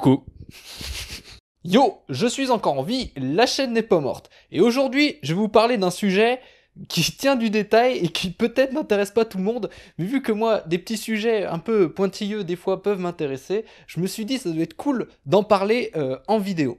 Coucou. Yo, je suis encore en vie, la chaîne n'est pas morte. Et aujourd'hui, je vais vous parler d'un sujet qui tient du détail et qui peut-être n'intéresse pas tout le monde, mais vu que moi, des petits sujets un peu pointilleux des fois peuvent m'intéresser, je me suis dit ça doit être cool d'en parler euh, en vidéo.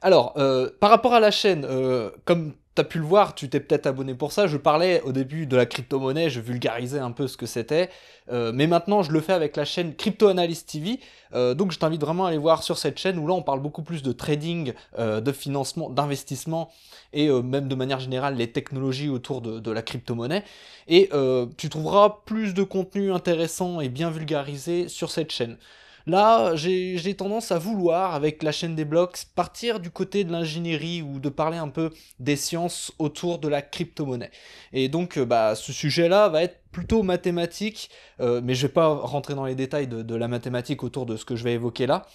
Alors, euh, par rapport à la chaîne, euh, comme comme t'as pu le voir, tu t'es peut-être abonné pour ça. Je parlais au début de la crypto-monnaie, je vulgarisais un peu ce que c'était. Euh, mais maintenant, je le fais avec la chaîne Crypto Analyst TV. Euh, donc, je t'invite vraiment à aller voir sur cette chaîne où là, on parle beaucoup plus de trading, euh, de financement, d'investissement et même de manière générale les technologies autour de, de la crypto-monnaie. Et tu trouveras plus de contenu intéressant et bien vulgarisé sur cette chaîne. Là, j'ai tendance à vouloir, avec la chaîne des blocs, partir du côté de l'ingénierie ou de parler un peu des sciences autour de la crypto-monnaie. Et donc, euh, bah, ce sujet-là va être plutôt mathématique, euh, mais je vais pas rentrer dans les détails de, la mathématique autour de ce que je vais évoquer là.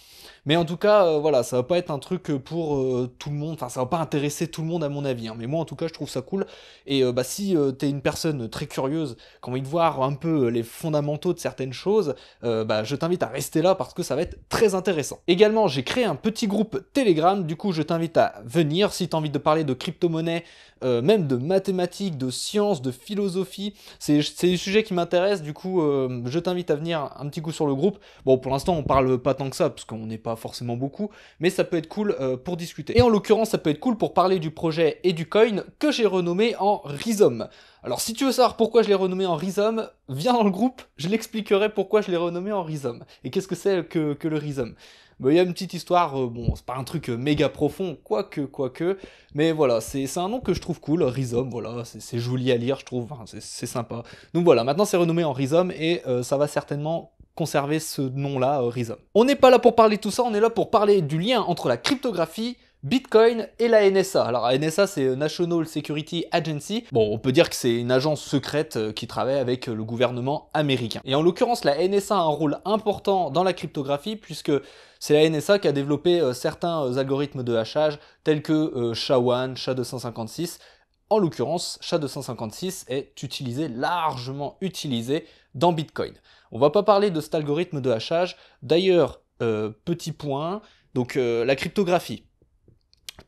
Mais en tout cas, euh, voilà, ça va pas être un truc pour euh, tout le monde, enfin ça va pas intéresser tout le monde à mon avis. Hein. Mais moi en tout cas, je trouve ça cool. Et bah si t'es une personne très curieuse, qui a envie de voir un peu les fondamentaux de certaines choses, bah je t'invite à rester là parce que ça va être très intéressant. Également, j'ai créé un petit groupe Telegram, du coup je t'invite à venir si t'as envie de parler de crypto-monnaie, même de mathématiques, de sciences, de philosophie. C'est c'est sujets qui m'intéressent, du coup, euh, je t'invite à venir un petit coup sur le groupe. Bon, pour l'instant, on parle pas tant que ça, parce qu'on n'est pas forcément beaucoup, mais ça peut être cool euh, pour discuter. Et en l'occurrence, ça peut être cool pour parler du projet et du coin que j'ai renommé en Rhizome. Alors, si tu veux savoir pourquoi je l'ai renommé en Rhizome, viens dans le groupe, je l'expliquerai pourquoi je l'ai renommé en Rhizome. Et qu'est-ce que c'est que, que le Rhizome mais il y a une petite histoire, euh, bon, c'est pas un truc euh, méga profond, quoique, quoique. Mais voilà, c'est un nom que je trouve cool, Rhizome, voilà, c'est joli à lire, je trouve, c'est sympa. Donc voilà, maintenant c'est renommé en Rhizome et euh, ça va certainement conserver ce nom-là, Rhizome. On n'est pas là pour parler de tout ça, on est là pour parler du lien entre la cryptographie Bitcoin et la NSA. Alors la NSA c'est euh, National Security Agency. Bon, on peut dire que c'est une agence secrète euh, qui travaille avec euh, le gouvernement américain. Et en l'occurrence, la NSA a un rôle important dans la cryptographie puisque c'est la NSA qui a développé certains algorithmes de hachage tels que SHA-1, SHA-256. En l'occurrence, SHA-256 est utilisé, largement utilisé dans Bitcoin. On va pas parler de cet algorithme de hachage. D'ailleurs, petit point, donc la cryptographie.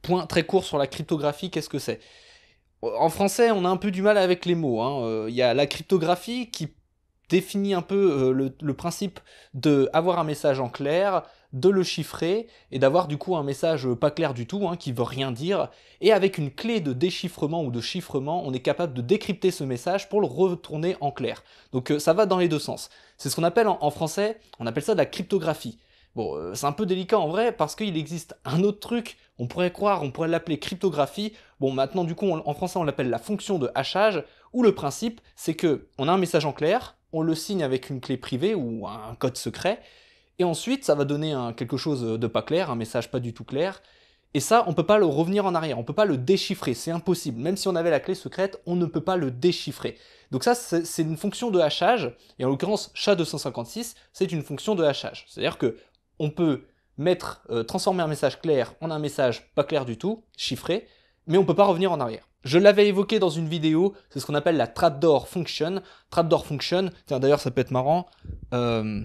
Point très court sur la cryptographie, qu'est-ce que c'est En français, on a un peu du mal avec les mots. Hein. Euh, il y a la cryptographie qui définit un peu euh, le, principe d'avoir un message en clair, de le chiffrer et d'avoir du coup un message pas clair du tout, qui hein, qui veut rien dire. Et avec une clé de déchiffrement ou de chiffrement, on est capable de décrypter ce message pour le retourner en clair. Donc euh, ça va dans les deux sens. C'est ce qu'on appelle en, en, français, on appelle ça de la cryptographie. Euh, c'est un peu délicat en vrai parce qu'il existe un autre truc, on pourrait croire, on pourrait l'appeler cryptographie. Bon, maintenant du coup, en français, on l'appelle la fonction de hachage, où le principe, c'est que on a un message en clair, on le signe avec une clé privée ou un code secret, et ensuite, ça va donner quelque chose de pas clair, un message pas du tout clair, et ça, on peut pas le revenir en arrière, on peut pas le déchiffrer, c'est impossible. Même si on avait la clé secrète, on ne peut pas le déchiffrer. Donc ça, c'est une fonction de hachage, et en l'occurrence, SHA-256, c'est une fonction de hachage. C'est-à-dire que on peut mettre, euh, transformer un message clair en un message pas clair du tout, chiffré, mais on ne peut pas revenir en arrière. Je l'avais évoqué dans une vidéo, c'est ce qu'on appelle la trapdoor function. Trapdoor function, tiens d'ailleurs ça peut être marrant, euh,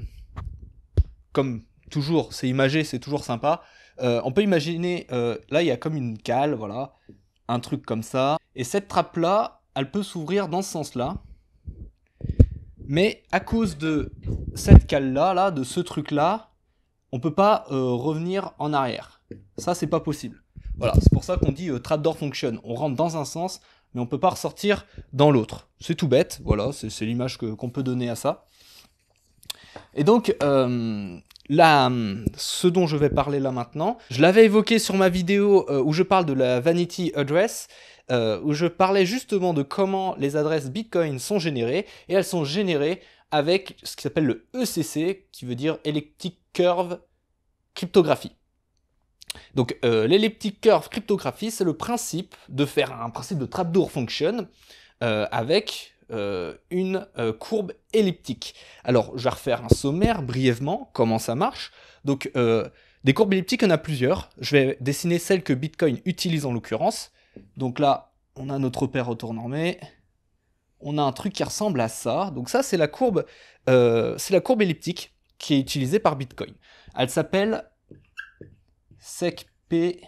comme toujours c'est imagé, c'est toujours sympa. Euh, on peut imaginer, là il y a comme une cale, voilà, un truc comme ça. Et cette trappe là, elle peut s'ouvrir dans ce sens là. Mais à cause de cette cale là, là de ce truc là, on peut pas euh, revenir en arrière. Ça, c'est pas possible. Voilà, c'est pour ça qu'on dit euh, trapdoor function. On rentre dans un sens, mais on peut pas ressortir dans l'autre. C'est tout bête, voilà, c'est l'image qu'on peut donner à ça. Et donc, euh, ce dont je vais parler là maintenant, je l'avais évoqué sur ma vidéo euh, où je parle de la vanity address, où je parlais justement de comment les adresses Bitcoin sont générées, et elles sont générées avec ce qui s'appelle le ECC, qui veut dire Electric curve cryptographie. Donc euh, l'elliptique l'elliptic curve cryptographie, c'est le principe de faire un principe de trapdoor function euh, avec euh, une courbe elliptique. Alors je vais refaire un sommaire brièvement, comment ça marche. Donc des courbes elliptiques, il en a plusieurs. Je vais dessiner celle que Bitcoin utilise en l'occurrence. Donc là, on a notre retournant, mais On a un truc qui ressemble à ça. Donc ça, c'est la courbe, c'est la courbe elliptique qui est utilisée par Bitcoin. Elle s'appelle SECP256K1.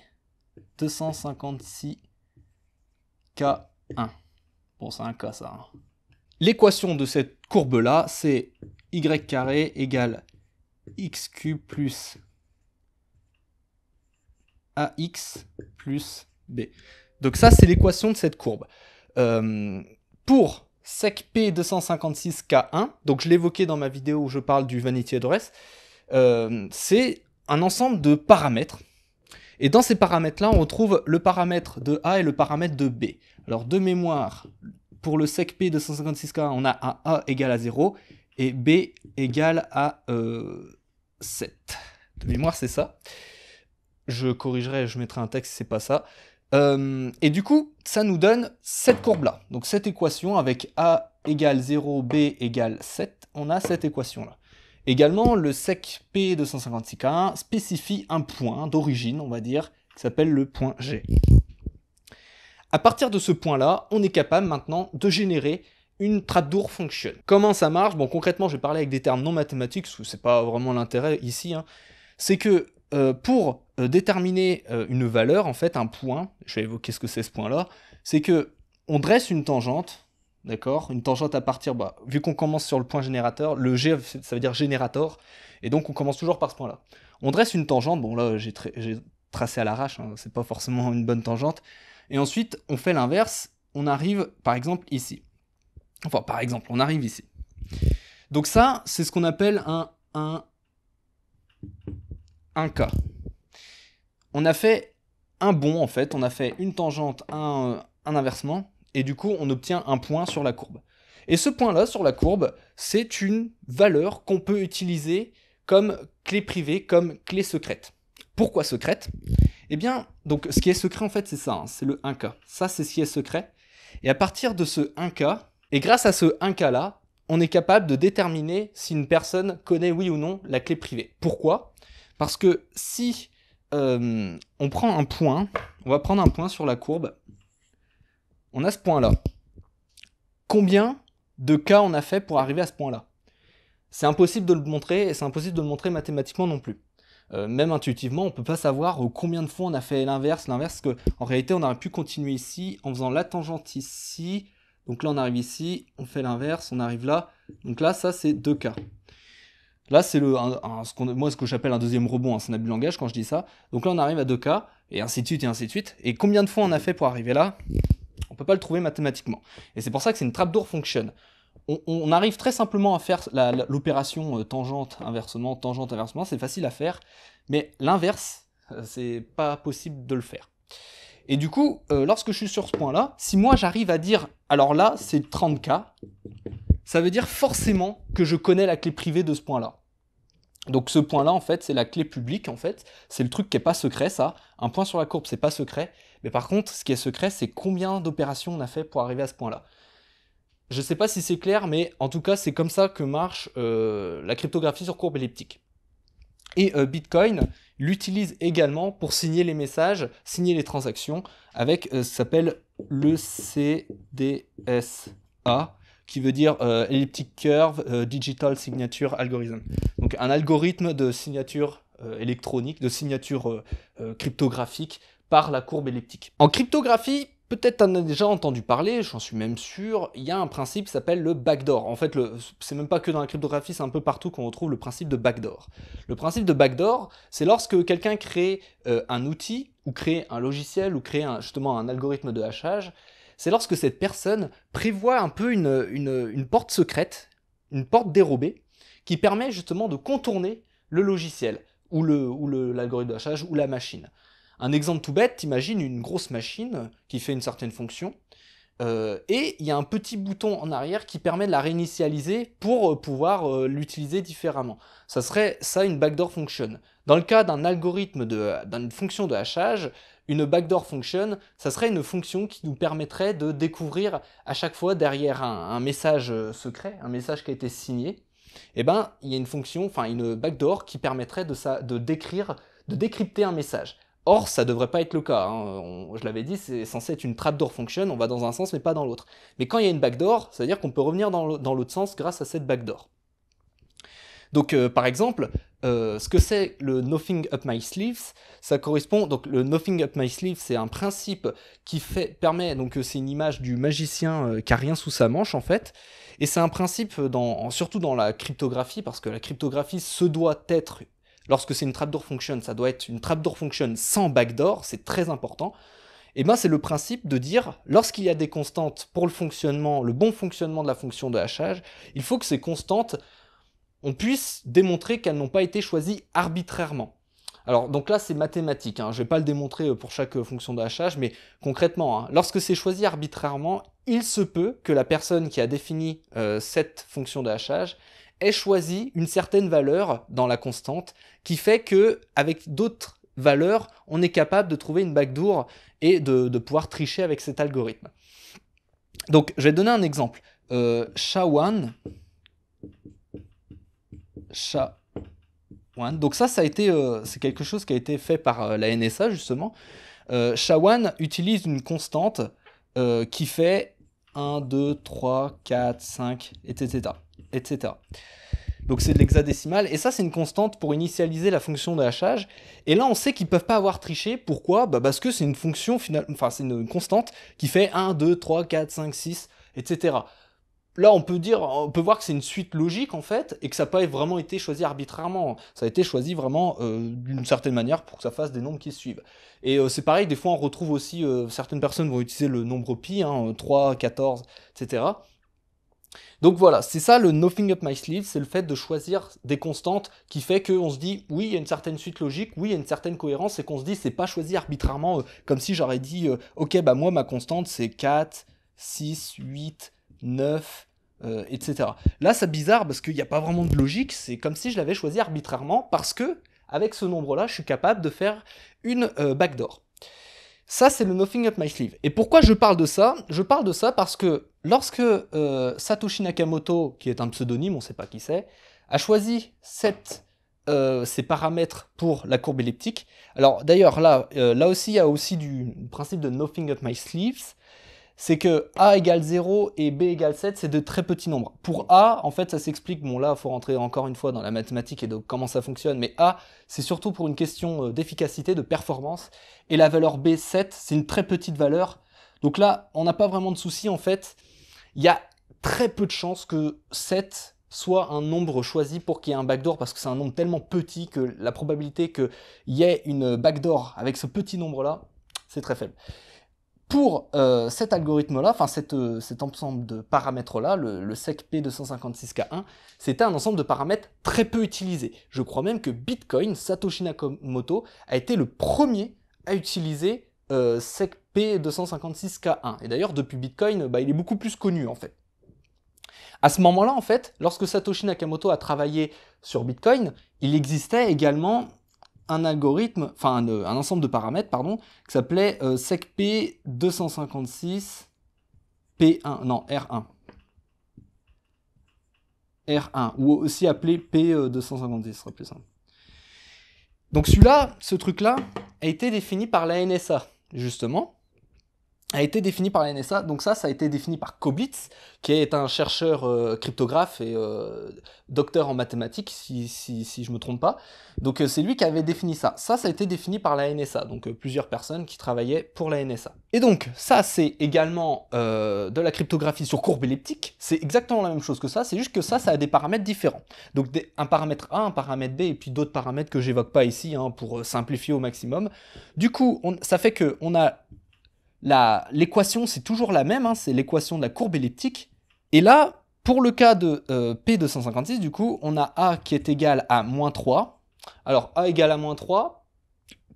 Bon, c'est un cas ça. Hein. L'équation de cette courbe-là, c'est y carré égale cube plus ax plus b. Donc ça, c'est l'équation de cette courbe. Euh, pour SecP256K1, donc je l'évoquais dans ma vidéo où je parle du vanity address, euh, c'est un ensemble de paramètres. Et dans ces paramètres-là, on retrouve le paramètre de A et le paramètre de B. Alors de mémoire, pour le SecP256K, 1 on a A égale à 0 et B égale à 7. Euh, de mémoire, c'est ça. Je corrigerai, je mettrai un texte c'est pas ça. Euh, et du coup, ça nous donne cette courbe-là. Donc cette équation avec A égale 0, B égale 7, on a cette équation-là. Également, le sec P256K1 spécifie un point d'origine, on va dire, qui s'appelle le point G. À partir de ce point-là, on est capable maintenant de générer une trapdoor function. Comment ça marche Bon, concrètement, je vais parler avec des termes non mathématiques, parce que n'est pas vraiment l'intérêt ici. Hein. C'est que euh, pour euh, déterminer euh, une valeur, en fait, un point, je vais évoquer ce que c'est ce point-là, c'est que on dresse une tangente, d'accord Une tangente à partir, bah, vu qu'on commence sur le point générateur, le G, ça veut dire générateur, et donc on commence toujours par ce point-là. On dresse une tangente, bon là, j'ai tracé à l'arrache, hein, c'est pas forcément une bonne tangente, et ensuite, on fait l'inverse, on arrive, par exemple, ici. Enfin, par exemple, on arrive ici. Donc ça, c'est ce qu'on appelle un, un un cas. On a fait un bond en fait, on a fait une tangente, un, inversement, et du coup on obtient un point sur la courbe. Et ce point-là sur la courbe, c'est une valeur qu'on peut utiliser comme clé privée, comme clé secrète. Pourquoi secrète Eh bien, donc ce qui est secret en fait, c'est ça, hein. c'est le 1K. Ça, c'est ce qui est secret. Et à partir de ce 1K, et grâce à ce 1K là, on est capable de déterminer si une personne connaît oui ou non la clé privée. Pourquoi parce que si euh, on prend un point, on va prendre un point sur la courbe, on a ce point-là. Combien de cas on a fait pour arriver à ce point-là C'est impossible de le montrer et c'est impossible de le montrer mathématiquement non plus. Euh, même intuitivement, on ne peut pas savoir euh, combien de fois on a fait l'inverse, l'inverse, parce qu'en réalité, on aurait pu continuer ici en faisant la tangente ici. Donc là, on arrive ici, on fait l'inverse, on arrive là. Donc là, ça, c'est deux cas. Là, c'est le, ce moi, ce que j'appelle un deuxième rebond, un langage quand je dis ça. Donc là, on arrive à 2K, et ainsi de suite, et ainsi de suite. Et combien de fois on a fait pour arriver là On ne peut pas le trouver mathématiquement. Et c'est pour ça que c'est une trapdoor function. On, on, arrive très simplement à faire l'opération euh, tangente inversement, tangente inversement, c'est facile à faire, mais l'inverse, euh, c'est pas possible de le faire. Et du coup, euh, lorsque je suis sur ce point-là, si moi j'arrive à dire, alors là, c'est 30K, ça veut dire forcément que je connais la clé privée de ce point-là. Donc ce point-là, en fait, c'est la clé publique, en fait. C'est le truc qui n'est pas secret, ça. Un point sur la courbe, c'est pas secret. Mais par contre, ce qui est secret, c'est combien d'opérations on a fait pour arriver à ce point-là. Je ne sais pas si c'est clair, mais en tout cas, c'est comme ça que marche euh, la cryptographie sur courbe elliptique. Et euh, Bitcoin l'utilise également pour signer les messages, signer les transactions, avec ce euh, qui s'appelle le CDSA qui veut dire euh, elliptic curve euh, digital signature algorithm. Donc un algorithme de signature euh, électronique, de signature cryptographique par la courbe elliptique. En cryptographie, peut-être en as déjà entendu parler, j'en suis même sûr, il y a un principe qui s'appelle le backdoor. En fait, c'est même pas que dans la cryptographie, c'est un peu partout qu'on retrouve le principe de backdoor. Le principe de backdoor, c'est lorsque quelqu'un crée un outil ou crée un logiciel ou crée justement un algorithme de hachage c'est lorsque cette personne prévoit un peu une, porte secrète, une porte dérobée, qui permet justement de contourner le logiciel ou le ou l'algorithme ou la machine. Un exemple tout bête, imagine une grosse machine euh, qui fait une certaine fonction euh, et il y a un petit bouton en arrière qui permet de la réinitialiser pour euh, pouvoir l'utiliser différemment. Ça serait ça une backdoor function. Dans le cas d'un algorithme d'une fonction de hachage, une backdoor function, ça serait une fonction qui nous permettrait de découvrir à chaque fois derrière un, message euh, secret, un message qui a été signé, eh ben, il y a une fonction, enfin une backdoor qui permettrait de, ça, de, décrire, de décrypter un message. Or, ça ne devrait pas être le cas. Hein. je l'avais dit, c'est censé être une trapdoor function, on va dans un sens mais pas dans l'autre. Mais quand il y a une backdoor, c'est-à-dire qu'on peut revenir dans l'autre sens grâce à cette backdoor. Donc, euh, par exemple, euh, ce que c'est le Nothing Up My Sleeves, ça correspond, donc le Nothing Up My Sleeves, c'est un principe qui fait, permet, donc euh, c'est une image du magicien qui a rien sous sa manche en fait, et c'est un principe dans, surtout dans la cryptographie, parce que la cryptographie se doit être, lorsque c'est une trapdoor function, ça doit être une trapdoor function sans backdoor, c'est très important, et bien ben c'est le principe de dire lorsqu'il y a des constantes pour le fonctionnement, le bon fonctionnement de la fonction de hachage, il faut que ces constantes on puisse démontrer qu'elles n'ont pas été choisies arbitrairement. Alors donc là c'est mathématique, hein. je ne vais pas le démontrer euh, pour chaque euh, fonction de hachage, mais concrètement, hein, lorsque c'est choisi arbitrairement, il se peut que la personne qui a défini euh, cette fonction de hachage ait choisi une certaine valeur dans la constante qui fait que avec d'autres valeurs, on est capable de trouver une backdoor et de, pouvoir tricher avec cet algorithme. Donc je vais donner un exemple. SHA-1, Chat 1 Donc ça, ça a été, euh, c'est quelque chose qui a été fait par euh, la NSA justement. Euh, 1 utilise une constante euh, qui fait 1, 2, 3, 4, 5, etc. Donc c'est de l'hexadécimal. Et ça, c'est une constante pour initialiser la fonction de hachage. Et là, on sait qu'ils ne peuvent pas avoir triché. Pourquoi bah, Parce que c'est une fonction, enfin, c'est une constante qui fait 1, 2, 3, 4, 5, 6, etc là, on peut dire, on peut voir que c'est une suite logique en fait, et que ça n'a pas vraiment été choisi arbitrairement. Ça a été choisi vraiment euh, d'une certaine manière pour que ça fasse des nombres qui suivent. Et euh, c'est pareil, des fois, on retrouve aussi euh, certaines personnes vont utiliser le nombre pi, 3, 14, etc. Donc voilà, c'est ça le nothing up my sleeve, c'est le fait de choisir des constantes qui fait qu'on se dit oui, il y a une certaine suite logique, oui, il y a une certaine cohérence, et qu'on se dit c'est pas choisi arbitrairement comme si j'aurais dit ok, bah moi ma constante c'est 4, 6, 8, 9, euh, etc. Là, c'est bizarre parce qu'il n'y a pas vraiment de logique. C'est comme si je l'avais choisi arbitrairement parce que, avec ce nombre-là, je suis capable de faire une euh, backdoor. Ça, c'est le Nothing Up My Sleeve. Et pourquoi je parle de ça Je parle de ça parce que lorsque euh, Satoshi Nakamoto, qui est un pseudonyme, on ne sait pas qui c'est, a choisi ces paramètres pour la courbe elliptique. Alors d'ailleurs là, là aussi il y a aussi du principe de Nothing Up My Sleeves, c'est que A égale 0 et B égale 7, c'est de très petits nombres. Pour A, en fait, ça s'explique, bon là, il faut rentrer encore une fois dans la mathématique et donc comment ça fonctionne, mais A, c'est surtout pour une question euh, d'efficacité, de performance, et la valeur B, 7, c'est une très petite valeur, donc là, on n'a pas vraiment de souci, en fait, il y a très peu de chances que 7 soit un nombre choisi pour qu'il y ait un backdoor, parce que c'est un nombre tellement petit que la probabilité qu'il y ait une backdoor avec ce petit nombre-là, c'est très faible pour euh, cet algorithme-là, enfin euh, cet ensemble de paramètres-là, le, secp 256 k 1 c'était un ensemble de paramètres très peu utilisés. Je crois même que Bitcoin, Satoshi Nakamoto, a été le premier à utiliser secp euh, SEC 256 k 1 Et d'ailleurs, depuis Bitcoin, bah, il est beaucoup plus connu en fait. À ce moment-là, en fait, lorsque Satoshi Nakamoto a travaillé sur Bitcoin, il existait également un algorithme, enfin euh, un, ensemble de paramètres, pardon, qui s'appelait euh, secp256p1, non, R1. R1, ou aussi appelé P256, euh, ce serait plus simple. Donc celui-là, ce truc-là, a été défini par la NSA, justement, a été défini par la NSA. Donc ça, ça a été défini par Kobitz, qui est un chercheur euh, cryptographe et euh, docteur en mathématiques, si, je ne me trompe pas. Donc euh, c'est lui qui avait défini ça. Ça, ça a été défini par la NSA, donc plusieurs personnes qui travaillaient pour la NSA. Et donc ça, c'est également de la cryptographie sur courbe elliptique. C'est exactement la même chose que ça, c'est juste que ça, ça a des paramètres différents. Donc un paramètre A, un paramètre B, et puis d'autres paramètres que j'évoque pas ici, hein, pour simplifier au maximum. Du coup, on, ça fait que on a l'équation, c'est toujours la même, hein, c'est l'équation de la courbe elliptique. Et là, pour le cas de euh, P256, du coup, on a A qui est égal à moins 3. Alors, A égal à moins 3,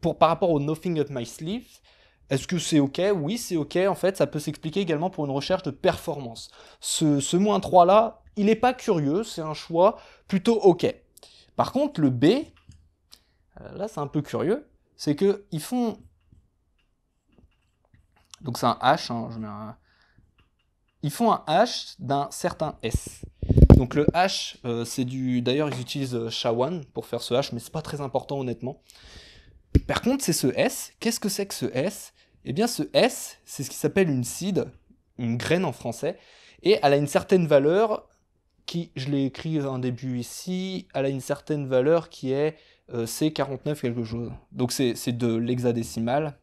pour, par rapport au Nothing Up My Sleeve, est-ce que c'est OK Oui, c'est OK. En fait, ça peut s'expliquer également pour une recherche de performance. Ce, ce moins 3-là, il n'est pas curieux, c'est un choix plutôt OK. Par contre, le B, euh, là, c'est un peu curieux, c'est qu'ils font donc c'est un H, je hein, ils font un H d'un certain S. Donc le H, euh, c'est du. D'ailleurs, ils utilisent euh, SHA-1 pour faire ce H, mais c'est pas très important honnêtement. Par contre, c'est ce S. Qu'est-ce que c'est que ce S Eh bien, ce S, c'est ce qui s'appelle une seed, une graine en français, et elle a une certaine valeur qui, je l'ai écrit en début ici, elle a une certaine valeur qui est euh, C49 quelque chose. Donc c'est de l'hexadécimal,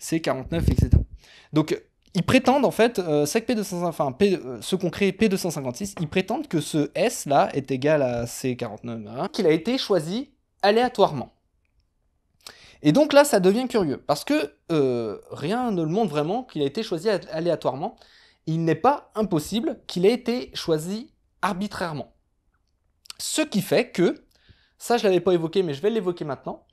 C49, etc. Donc, ils prétendent en fait, euh, ce p qu'on crée P256, ils prétendent que ce S là est égal à C49, hein, qu'il a été choisi aléatoirement. Et donc là, ça devient curieux, parce que euh, rien ne le montre vraiment qu'il a été choisi aléatoirement. Il n'est pas impossible qu'il ait été choisi arbitrairement. Ce qui fait que, ça je l'avais pas évoqué, mais je vais l'évoquer maintenant,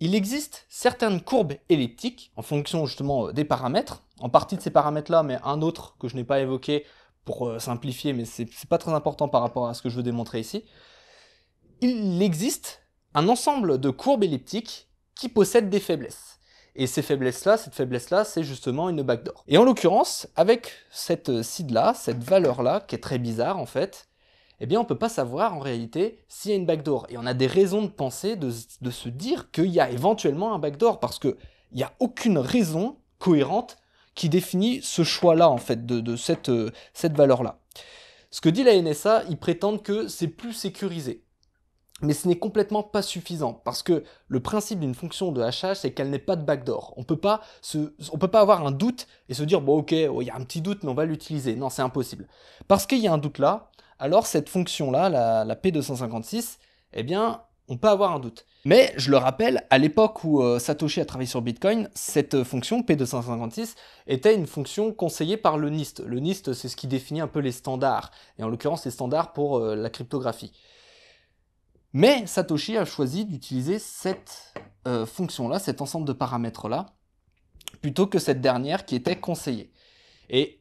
il existe certaines courbes elliptiques en fonction justement euh, des paramètres, en partie de ces paramètres-là, mais un autre que je n'ai pas évoqué pour euh, simplifier, mais c'est pas très important par rapport à ce que je veux démontrer ici. Il existe un ensemble de courbes elliptiques qui possèdent des faiblesses. Et ces faiblesses-là, cette faiblesse-là, c'est justement une backdoor. Et en l'occurrence, avec cette cide euh, là cette valeur-là, qui est très bizarre en fait, eh bien on ne peut pas savoir en réalité s'il y a une backdoor. Et on a des raisons de penser, de, se dire qu'il y a éventuellement un backdoor, parce qu'il n'y a aucune raison cohérente qui définit ce choix-là, en fait, de, euh, cette, valeur-là. Ce que dit la NSA, ils prétendent que c'est plus sécurisé. Mais ce n'est complètement pas suffisant, parce que le principe d'une fonction de hachage, c'est qu'elle n'est pas de backdoor. On ne peut pas avoir un doute et se dire, bon ok, oh, il y a un petit doute, mais on va l'utiliser. Non, c'est impossible. Parce qu'il y a un doute là, alors cette fonction-là, la, P256, eh bien, on peut avoir un doute. Mais je le rappelle, à l'époque où euh, Satoshi a travaillé sur Bitcoin, cette fonction P256 était une fonction conseillée par le NIST. Le NIST, c'est ce qui définit un peu les standards, et en l'occurrence les standards pour euh, la cryptographie. Mais Satoshi a choisi d'utiliser cette euh, fonction-là, cet ensemble de paramètres-là, plutôt que cette dernière qui était conseillée. Et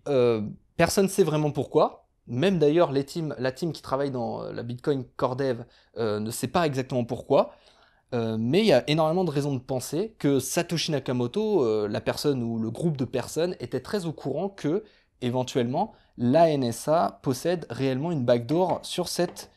personne ne sait vraiment pourquoi, même d'ailleurs, la team qui travaille dans euh, la Bitcoin Core Dev euh, ne sait pas exactement pourquoi, euh, mais il y a énormément de raisons de penser que Satoshi Nakamoto, la personne ou le groupe de personnes, était très au courant que, éventuellement, la NSA possède réellement une backdoor sur, sur cet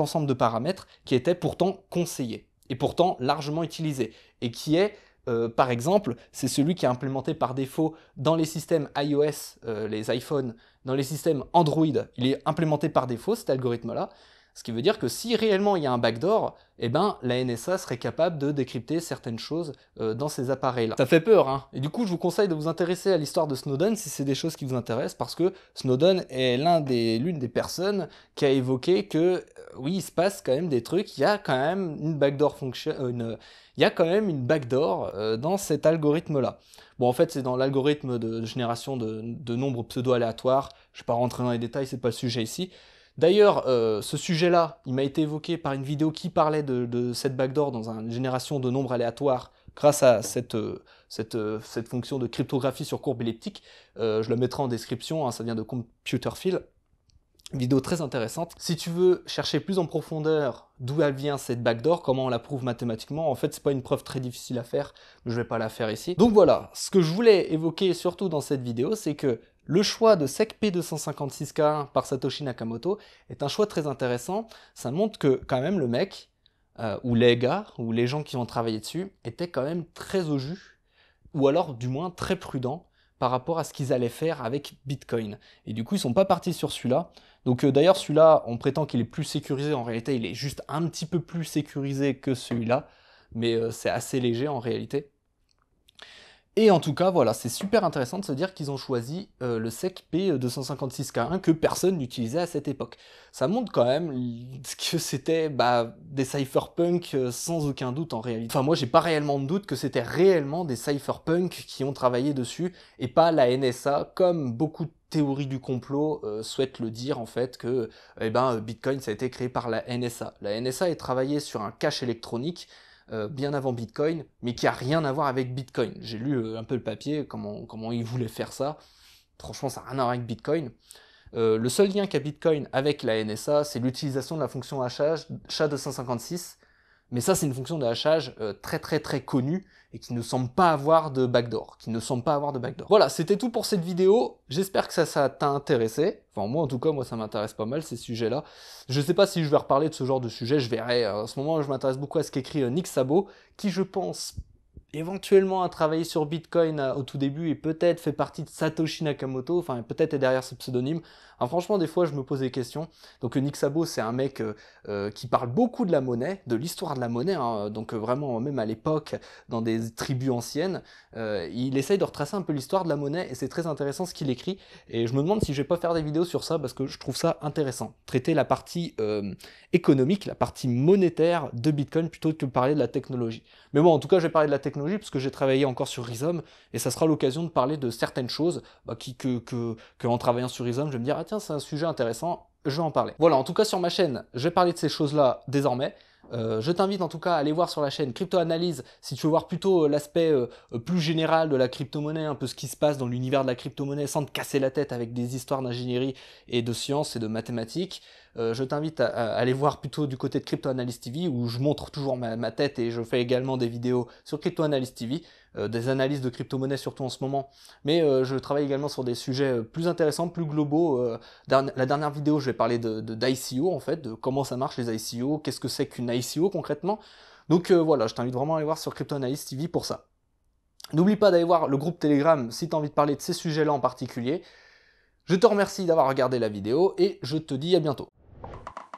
ensemble de paramètres qui était pourtant conseillé et pourtant largement utilisé et qui est euh, par exemple, c'est celui qui est implémenté par défaut dans les systèmes iOS, euh, les iPhones, dans les systèmes Android. Il est implémenté par défaut, cet algorithme-là. Ce qui veut dire que si réellement il y a un backdoor, eh ben, la NSA serait capable de décrypter certaines choses euh, dans ces appareils-là. Ça fait peur, hein Et du coup, je vous conseille de vous intéresser à l'histoire de Snowden si c'est des choses qui vous intéressent, parce que Snowden est l'une des, personnes qui a évoqué que, euh, oui, il se passe quand même des trucs, il y a quand même une backdoor euh, il a quand même une backdoor dans cet algorithme-là. Bon, en fait, c'est dans l'algorithme de génération de, de nombres pseudo-aléatoires. Je ne vais pas rentrer dans les détails, c'est pas le sujet ici. D'ailleurs, euh, ce sujet-là, il m'a été évoqué par une vidéo qui parlait de, cette backdoor dans une génération de nombres aléatoires grâce à cette, euh, euh, fonction de cryptographie sur courbe elliptique. je la mettrai en description, hein, ça vient de Computerfield. Vidéo très intéressante. Si tu veux chercher plus en profondeur d'où elle vient cette backdoor, comment on la prouve mathématiquement, en fait c'est pas une preuve très difficile à faire, mais je vais pas la faire ici. Donc voilà, ce que je voulais évoquer surtout dans cette vidéo, c'est que le choix de SEC P256K par Satoshi Nakamoto est un choix très intéressant. Ça montre que quand même le mec, euh, ou les gars, ou les gens qui ont travaillé dessus, étaient quand même très au jus, ou alors du moins très prudents par rapport à ce qu'ils allaient faire avec Bitcoin. Et du coup, ils sont pas partis sur celui-là. Donc euh, d'ailleurs, celui-là, on prétend qu'il est plus sécurisé. En réalité, il est juste un petit peu plus sécurisé que celui-là, mais euh, c'est assez léger en réalité. Et en tout cas, voilà, c'est super intéressant de se dire qu'ils ont choisi euh, le SEC P256K1 euh, que personne n'utilisait à cette époque. Ça montre quand même que c'était bah, des cypherpunks euh, sans aucun doute en réalité. Enfin, moi, j'ai pas réellement de doute que c'était réellement des cypherpunks qui ont travaillé dessus et pas la NSA comme beaucoup de théories du complot souhaitent le dire en fait que eh ben, Bitcoin ça a été créé par la NSA. La NSA est travaillée sur un cache électronique euh, bien avant Bitcoin, mais qui a rien à voir avec Bitcoin. J'ai lu euh, un peu le papier, comment, ils voulaient faire ça. Franchement, ça n'a rien à voir avec Bitcoin. Euh, le seul lien qu'a Bitcoin avec la NSA, c'est l'utilisation de la fonction hachage SHA-256, mais ça, c'est une fonction de hachage euh, très très très connue et qui ne semble pas avoir de backdoor, qui ne semble pas avoir de backdoor. Voilà, c'était tout pour cette vidéo. J'espère que ça t'a intéressé. Enfin, moi, en tout cas, moi, ça m'intéresse pas mal, ces sujets-là. Je sais pas si je vais reparler de ce genre de sujet, je verrai. Euh, en ce moment, je m'intéresse beaucoup à ce qu'écrit euh, Nick Sabo, qui, je pense, éventuellement a travaillé sur Bitcoin au tout début et peut-être fait partie de Satoshi Nakamoto, enfin peut-être est derrière ce pseudonyme franchement, des fois, je me pose des questions. Donc, Nick Sabo, c'est un mec euh, euh, qui parle beaucoup de la monnaie, de l'histoire de la monnaie. Hein. donc, euh, vraiment, même à l'époque, dans des tribus anciennes, il essaye de retracer un peu l'histoire de la monnaie et c'est très intéressant ce qu'il écrit. Et je me demande si je vais pas faire des vidéos sur ça parce que je trouve ça intéressant. Traiter la partie économique, la partie monétaire de Bitcoin plutôt que de parler de la technologie. Mais bon, en tout cas, je vais parler de la technologie parce que j'ai travaillé encore sur Rhizome et ça sera l'occasion de parler de certaines choses bah, qui, que, travaillant sur Rhizome, je vais me dire, ah, c'est un sujet intéressant, je vais en parler. Voilà, en tout cas sur ma chaîne, je vais parler de ces choses-là désormais. Euh, je t'invite en tout cas à aller voir sur la chaîne Crypto Analyse si tu veux voir plutôt euh, l'aspect euh, plus général de la crypto-monnaie, un peu ce qui se passe dans l'univers de la crypto-monnaie sans te casser la tête avec des histoires d'ingénierie et de sciences et de mathématiques. Euh, je t'invite à, aller voir plutôt du côté de Crypto Analyst TV où je montre toujours ma, tête et je fais également des vidéos sur Crypto Analyst TV, euh, des analyses de crypto-monnaies surtout en ce moment. Mais euh, je travaille également sur des sujets plus intéressants, plus globaux. la dernière vidéo, je vais parler de d'ICO en fait, de comment ça marche les ICO, qu'est-ce que c'est qu'une ICO concrètement. Donc voilà, je t'invite vraiment à aller voir sur Crypto Analyst TV pour ça. N'oublie pas d'aller voir le groupe Telegram si tu as envie de parler de ces sujets-là en particulier. Je te remercie d'avoir regardé la vidéo et je te dis à bientôt. you